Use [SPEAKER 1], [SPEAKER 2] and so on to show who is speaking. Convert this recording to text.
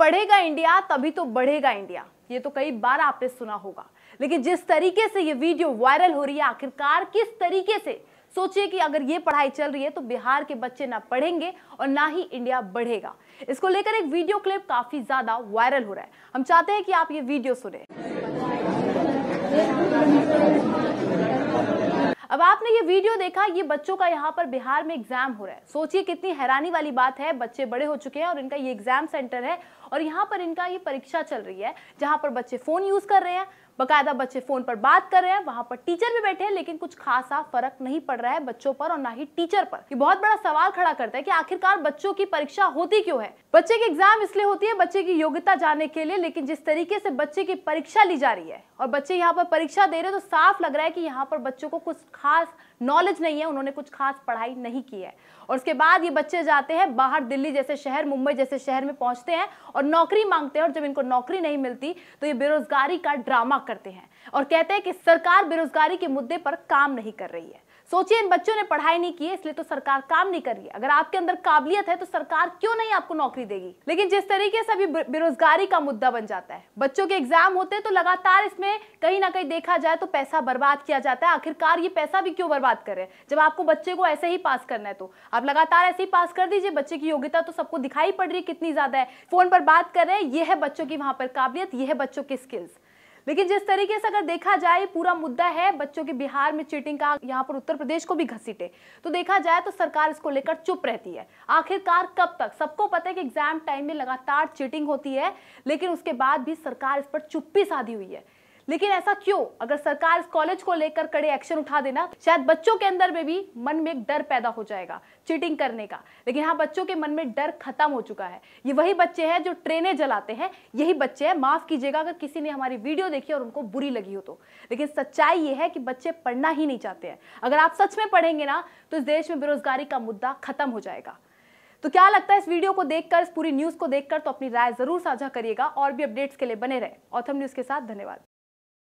[SPEAKER 1] पढ़ेगा इंडिया तभी तो बढ़ेगा इंडिया ये तो कई बार आपने सुना होगा लेकिन जिस तरीके से ये वीडियो वायरल हो रही है आखिरकार किस तरीके से सोचिए कि अगर ये पढ़ाई चल रही है तो बिहार के बच्चे ना पढ़ेंगे और ना ही इंडिया बढ़ेगा इसको लेकर एक वीडियो क्लिप काफी ज्यादा वायरल हो रहा है हम चाहते हैं कि आप ये वीडियो सुने आपने ये वीडियो देखा ये बच्चों का यहाँ पर बिहार में एग्जाम हो रहा है सोचिए कितनी हैरानी वाली बात है बच्चे बड़े हो चुके हैं और इनका ये एग्जाम सेंटर है और यहाँ पर इनका ये परीक्षा चल रही है जहाँ पर बच्चे फोन यूज कर रहे हैं बकायदा बच्चे फ़ोन पर बात कर रहे हैं वहां पर टीचर भी बैठे हैं लेकिन कुछ खासा फर्क नहीं पड़ रहा है बच्चों पर और ना ही टीचर पर ये बहुत बड़ा सवाल खड़ा करता है कि आखिरकार बच्चों की परीक्षा होती क्यों है बच्चे की एग्जाम इसलिए होती है बच्चे की योग्यता जाने के लिए लेकिन जिस तरीके से बच्चे की परीक्षा ली जा रही है और बच्चे यहाँ पर परीक्षा दे रहे हैं तो साफ लग रहा है कि यहाँ पर बच्चों को कुछ खास नॉलेज नहीं है उन्होंने कुछ खास पढ़ाई नहीं की है और उसके बाद ये बच्चे जाते हैं बाहर दिल्ली जैसे शहर मुंबई जैसे शहर में पहुंचते हैं और नौकरी मांगते हैं और जब इनको नौकरी नहीं मिलती तो ये बेरोजगारी का ड्रामा करते हैं और कहते हैं कि सरकार बेरोजगारी के मुद्दे पर काम नहीं कर रही है सोचिए इन बच्चों ने पढ़ाई नहीं की है इसलिए तो सरकार काम नहीं कर रही है अगर आपके अंदर काबिलियत है तो सरकार क्यों नहीं आपको नौकरी देगी लेकिन जिस तरीके से अभी बेरोजगारी का मुद्दा बन जाता है बच्चों के एग्जाम होते हैं तो लगातार इसमें कहीं ना कहीं देखा जाए तो पैसा बर्बाद किया जाता है आखिरकार ये पैसा भी क्यों बर्बाद करे जब आपको बच्चे को ऐसे ही पास करना है तो आप लगातार ऐसे ही पास कर दीजिए बच्चे की योग्यता तो सबको दिखाई पड़ रही है कितनी ज्यादा है फोन पर बात कर रहे हैं ये है बच्चों की वहां पर काबिलियत यह है बच्चों की स्किल्स लेकिन जिस तरीके से अगर देखा जाए पूरा मुद्दा है बच्चों के बिहार में चीटिंग का यहाँ पर उत्तर प्रदेश को भी घसीटे तो देखा जाए तो सरकार इसको लेकर चुप रहती है आखिरकार कब तक सबको पता है कि एग्जाम टाइम में लगातार चीटिंग होती है लेकिन उसके बाद भी सरकार इस पर चुप्पी साधी हुई है लेकिन ऐसा क्यों अगर सरकार इस कॉलेज को लेकर कड़े एक्शन उठा देना शायद बच्चों के अंदर में भी मन में एक डर पैदा हो जाएगा चीटिंग करने का लेकिन हाँ बच्चों के मन में डर खत्म हो चुका है ये वही बच्चे हैं जो ट्रेनें जलाते हैं यही बच्चे हैं माफ कीजिएगा अगर किसी ने हमारी वीडियो देखी और उनको बुरी लगी हो तो लेकिन सच्चाई ये है कि बच्चे पढ़ना ही नहीं चाहते हैं अगर आप सच में पढ़ेंगे ना तो इस देश में बेरोजगारी का मुद्दा खत्म हो जाएगा तो क्या लगता है इस वीडियो को देखकर इस पूरी न्यूज को देखकर तो अपनी राय जरूर साझा करिएगा और भी अपडेट्स के लिए बने रहे ऑथम न्यूज के साथ धन्यवाद